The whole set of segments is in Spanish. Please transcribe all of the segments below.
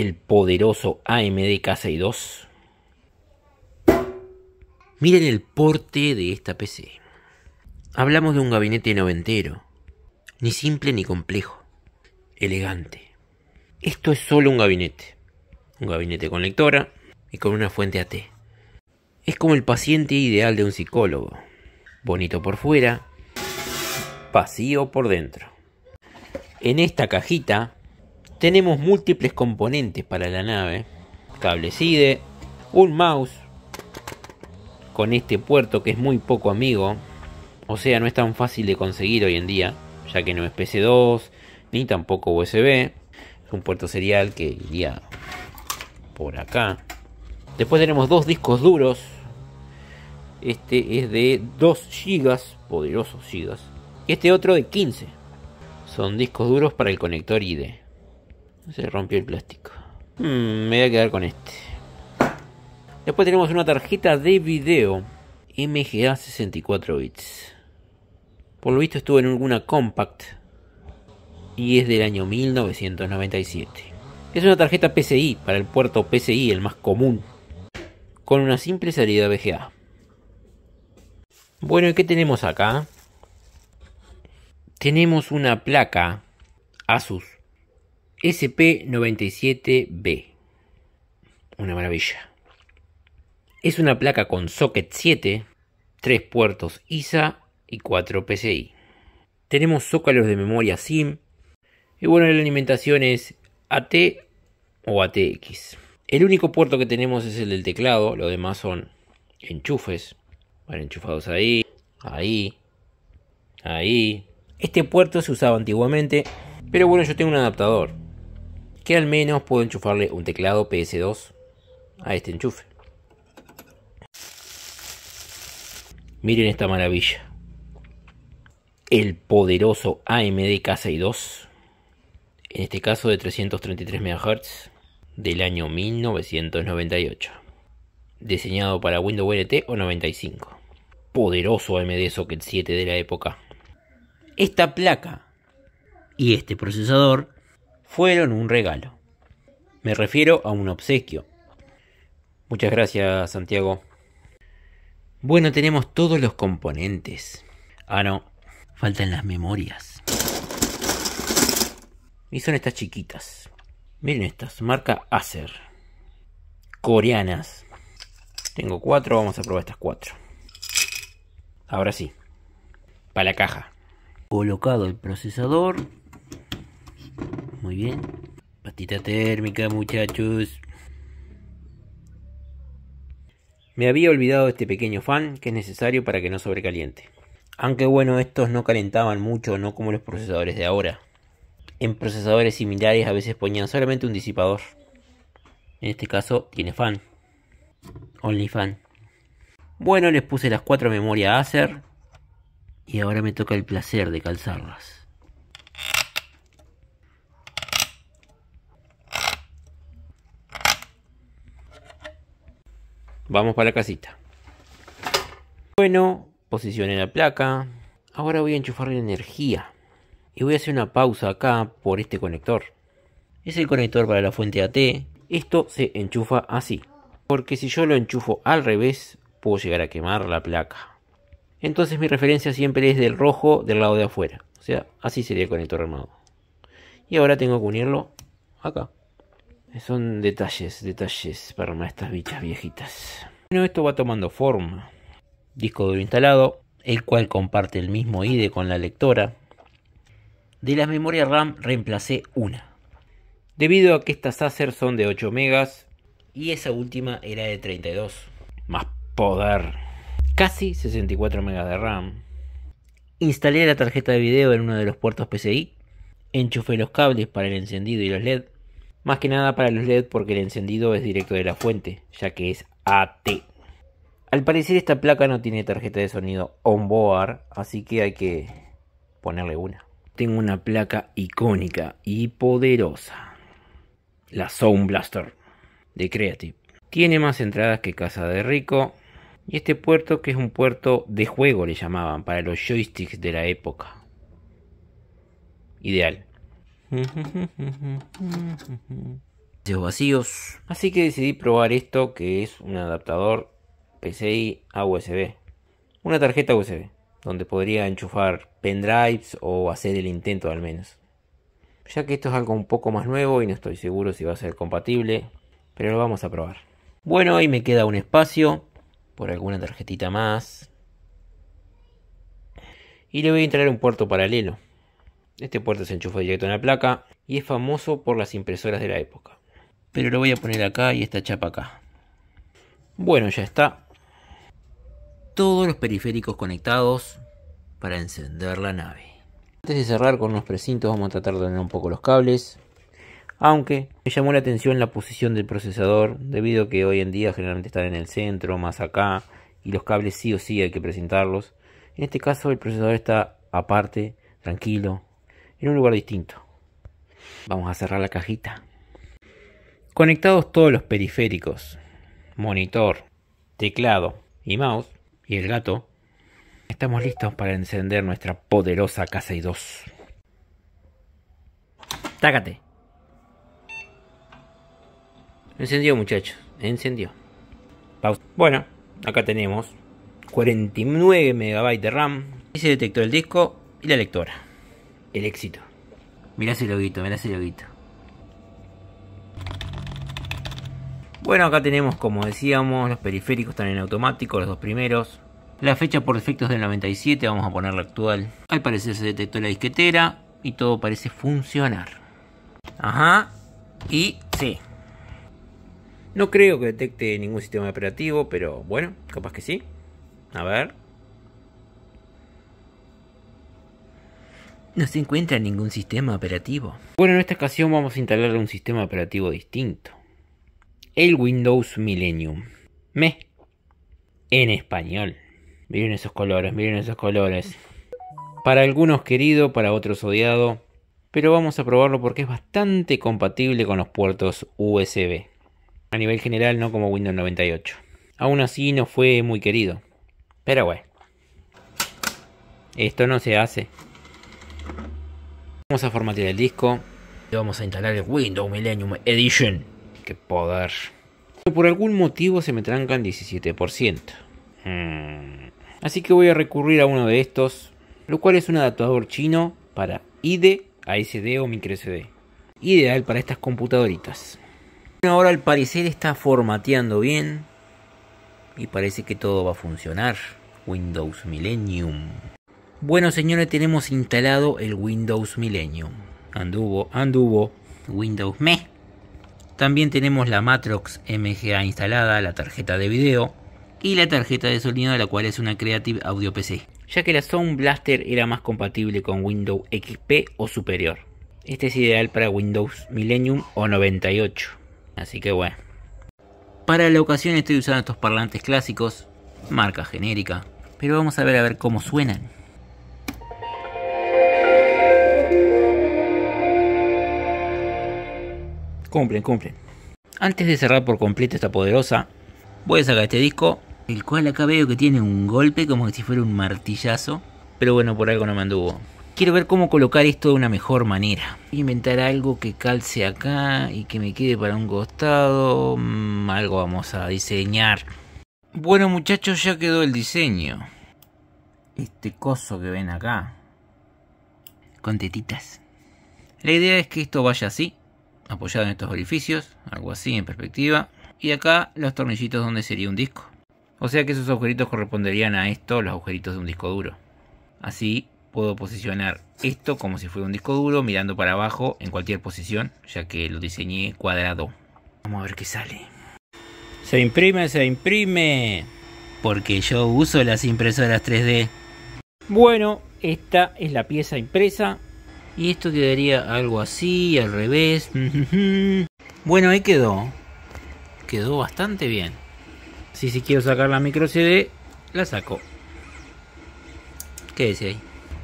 el poderoso AMD k 2 Miren el porte de esta PC. Hablamos de un gabinete noventero, ni simple ni complejo, elegante. Esto es solo un gabinete, un gabinete con lectora y con una fuente AT. Es como el paciente ideal de un psicólogo, bonito por fuera, vacío por dentro. En esta cajita tenemos múltiples componentes para la nave. Cable Side, un mouse con este puerto que es muy poco amigo. O sea, no es tan fácil de conseguir hoy en día, ya que no es PC2 ni tampoco USB. Es un puerto serial que iría por acá. Después tenemos dos discos duros. Este es de 2 GB, poderosos GB. Y este otro de 15. Son discos duros para el conector IDE. Se rompió el plástico. Hmm, me voy a quedar con este. Después tenemos una tarjeta de video MGA 64 bits. Por lo visto estuvo en alguna compact y es del año 1997. Es una tarjeta PCI para el puerto PCI, el más común, con una simple salida VGA. Bueno, ¿y qué tenemos acá? Tenemos una placa Asus SP97B. Una maravilla. Es una placa con socket 7, Tres puertos ISA y 4 PCI. Tenemos zócalos de memoria SIM. Y bueno, la alimentación es AT o ATX. El único puerto que tenemos es el del teclado, Lo demás son enchufes. Van enchufados ahí, ahí, ahí. Este puerto se usaba antiguamente, pero bueno, yo tengo un adaptador que al menos puedo enchufarle un teclado PS2 a este enchufe. Miren esta maravilla. El poderoso AMD K6 2 en este caso de 333 MHz del año 1998. Diseñado para Windows NT o 95. Poderoso AMD Socket 7 de la época. Esta placa y este procesador fueron un regalo. Me refiero a un obsequio. Muchas gracias, Santiago. Bueno, tenemos todos los componentes. Ah, no. Faltan las memorias. Y son estas chiquitas. Miren estas, marca Acer. Coreanas. Tengo cuatro, vamos a probar estas cuatro. Ahora sí. Para la caja. Colocado el procesador, muy bien. Patita térmica, muchachos. Me había olvidado este pequeño fan que es necesario para que no sobrecaliente. Aunque bueno, estos no calentaban mucho, no como los procesadores de ahora. En procesadores similares a veces ponían solamente un disipador. En este caso tiene fan. Only fan. Bueno, les puse las cuatro memorias Acer. Y ahora me toca el placer de calzarlas. Vamos para la casita. Bueno, posicioné la placa. Ahora voy a enchufar la energía. Y voy a hacer una pausa acá por este conector. Es el conector para la fuente AT. Esto se enchufa así. Porque si yo lo enchufo al revés, puedo llegar a quemar la placa. Entonces mi referencia siempre es del rojo del lado de afuera. O sea, así sería el conector armado. Y ahora tengo que unirlo acá. Son detalles, detalles para estas bichas viejitas. Bueno, esto va tomando forma. Disco duro instalado, el cual comparte el mismo IDE con la lectora. De las memorias RAM reemplacé una. Debido a que estas Acer son de 8 megas y esa última era de 32. Más poder. Casi 64 megas de RAM. Instalé la tarjeta de video en uno de los puertos PCI. Enchufé los cables para el encendido y los LED. Más que nada para los LED porque el encendido es directo de la fuente, ya que es AT. Al parecer esta placa no tiene tarjeta de sonido onboard, así que hay que ponerle una. Tengo una placa icónica y poderosa. La Sound Blaster de Creative. Tiene más entradas que Casa de Rico. Y este puerto que es un puerto de juego le llamaban para los joysticks de la época. Ideal vacíos. Así que decidí probar esto que es un adaptador PCI a USB. Una tarjeta USB, donde podría enchufar pendrives o hacer el intento al menos. Ya que esto es algo un poco más nuevo y no estoy seguro si va a ser compatible, pero lo vamos a probar. Bueno, ahí me queda un espacio por alguna tarjetita más. Y le voy a entrar un puerto paralelo, este puerto se enchufa directo en la placa y es famoso por las impresoras de la época. Pero lo voy a poner acá y esta chapa acá. Bueno, ya está. Todos los periféricos conectados para encender la nave. Antes de cerrar con los precintos vamos a tratar de tener un poco los cables. Aunque me llamó la atención la posición del procesador, debido a que hoy en día generalmente están en el centro, más acá, y los cables sí o sí hay que presentarlos. En este caso el procesador está aparte, tranquilo, un lugar distinto. Vamos a cerrar la cajita. Conectados todos los periféricos, monitor, teclado y mouse y el gato, estamos listos para encender nuestra poderosa Casa 2. Tácate. Encendió, muchachos. Encendió. Bueno, acá tenemos 49 megabytes de RAM. Y se detectó el disco y la lectora el éxito. Mirá ese loguito, mirá ese loguito. Bueno, acá tenemos, como decíamos, los periféricos están en automático, los dos primeros. La fecha por defecto es del 97, vamos a ponerla actual. Al parecer se detectó la disquetera y todo parece funcionar. Ajá, y sí. No creo que detecte ningún sistema operativo, pero bueno, capaz que sí. A ver. no se encuentra ningún sistema operativo. Bueno, en esta ocasión vamos a instalar un sistema operativo distinto. El Windows Millennium. Me. En español. Miren esos colores, miren esos colores. Para algunos querido, para otros odiado. Pero vamos a probarlo porque es bastante compatible con los puertos USB. A nivel general, no como Windows 98. Aún así no fue muy querido. Pero bueno. Esto no se hace. Vamos a formatear el disco. Y vamos a instalar el Windows Millennium Edition. ¡Qué poder! Por algún motivo se me trancan 17%. Hmm. Así que voy a recurrir a uno de estos. Lo cual es un adaptador chino para IDE, ASD o microSD. Ideal para estas computadoritas. Ahora al parecer está formateando bien. Y parece que todo va a funcionar. Windows Millennium. Bueno, señores, tenemos instalado el Windows Millennium. Anduvo, anduvo, Windows me. También tenemos la Matrox MGA instalada, la tarjeta de video y la tarjeta de sonido, la cual es una Creative Audio PC, ya que la Sound Blaster era más compatible con Windows XP o superior. Este es ideal para Windows Millennium o 98, así que bueno. Para la ocasión estoy usando estos parlantes clásicos, marca genérica, pero vamos a ver a ver cómo suenan. Cumplen, cumplen. Antes de cerrar por completo esta poderosa, voy a sacar este disco, el cual acá veo que tiene un golpe como si fuera un martillazo. Pero bueno, por algo no me anduvo. Quiero ver cómo colocar esto de una mejor manera. inventar algo que calce acá y que me quede para un costado. Mm, algo vamos a diseñar. Bueno muchachos, ya quedó el diseño. Este coso que ven acá. Con tetitas. La idea es que esto vaya así apoyado en estos orificios, algo así en perspectiva. Y acá los tornillitos donde sería un disco. O sea que esos agujeritos corresponderían a esto, los agujeritos de un disco duro. Así puedo posicionar esto como si fuera un disco duro, mirando para abajo en cualquier posición, ya que lo diseñé cuadrado. Vamos a ver qué sale. Se imprime, se imprime. Porque yo uso las impresoras 3D. Bueno, esta es la pieza impresa. Y esto quedaría algo así, al revés. bueno, ahí quedó. Quedó bastante bien. Si, si quiero sacar la micro CD, la saco. Quédese ahí.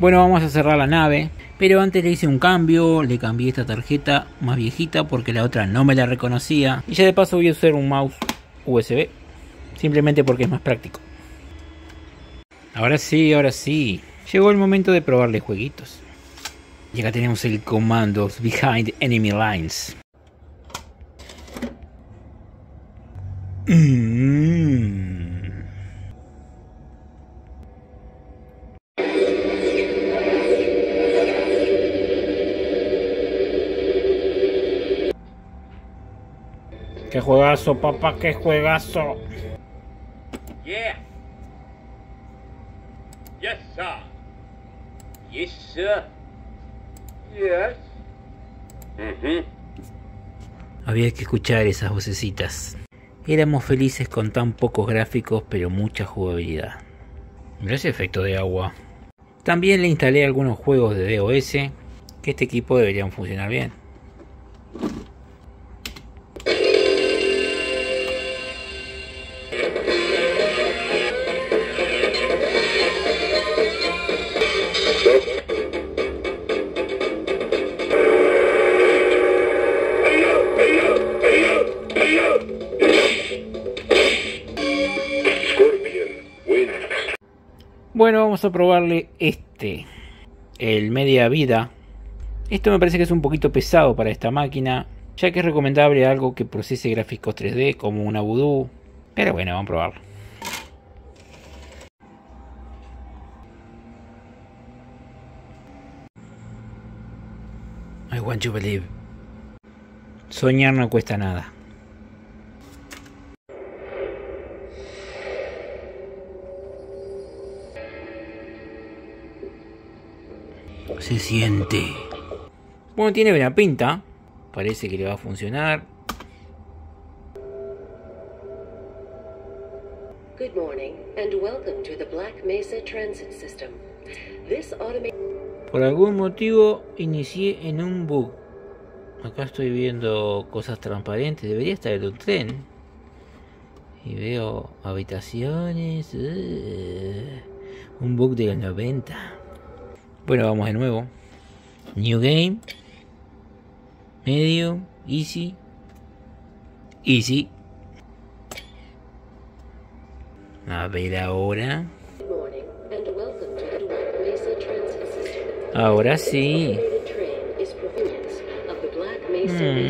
Bueno, vamos a cerrar la nave. Pero antes le hice un cambio, le cambié esta tarjeta más viejita porque la otra no me la reconocía. Y ya de paso voy a usar un mouse USB. Simplemente porque es más práctico. Ahora sí, ahora sí. Llegó el momento de probarle jueguitos. Y acá tenemos el comando Behind Enemy Lines. Mm. Qué juegazo, papá, qué juegazo. Yeah. Yes, sir. Yes, sir. Había que escuchar esas vocecitas. Éramos felices con tan pocos gráficos, pero mucha jugabilidad. Gracias, ese efecto de agua. También le instalé algunos juegos de DOS que este equipo deberían funcionar bien. a probarle este, el media vida. Esto me parece que es un poquito pesado para esta máquina, ya que es recomendable algo que procese gráficos 3D como una Voodoo. Pero bueno, vamos a probarlo. I want believe. Soñar no cuesta nada. se siente. Bueno, tiene buena pinta. Parece que le va a funcionar. Good morning and welcome to the Black Mesa Transit System. Por algún motivo inicié en un bug. Acá estoy viendo cosas transparentes. Debería estar en un tren. Y veo habitaciones. Uh. un bug de los 90. Bueno, vamos de nuevo. New Game. Medio. Easy. Easy. A ver ahora. Ahora sí. Hmm.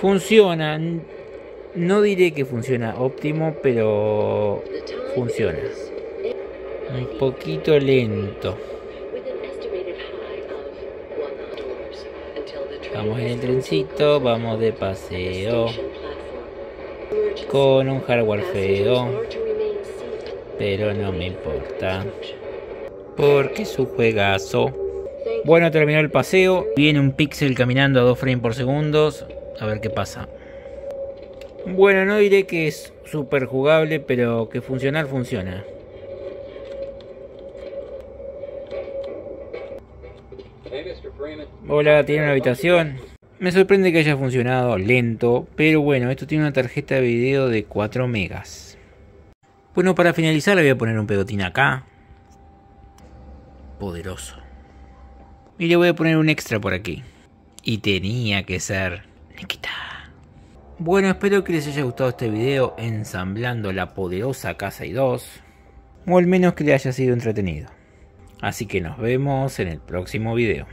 Funciona. No diré que funciona óptimo, pero funciona un poquito lento. Vamos en el trencito, vamos de paseo. Con un hardware feo. Pero no me importa. Porque es un juegazo. Bueno, terminó el paseo. Viene un pixel caminando a 2 frames por segundo. A ver qué pasa. Bueno, no diré que es súper jugable, pero que funcionar funciona. Hola, tiene una habitación. Me sorprende que haya funcionado lento, pero bueno, esto tiene una tarjeta de video de 4 megas. Bueno, para finalizar le voy a poner un pegotín acá. Poderoso. Y le voy a poner un extra por aquí. Y tenía que ser... Nikita. Bueno, espero que les haya gustado este video ensamblando la poderosa Casa y 2. O al menos que le haya sido entretenido. Así que nos vemos en el próximo video.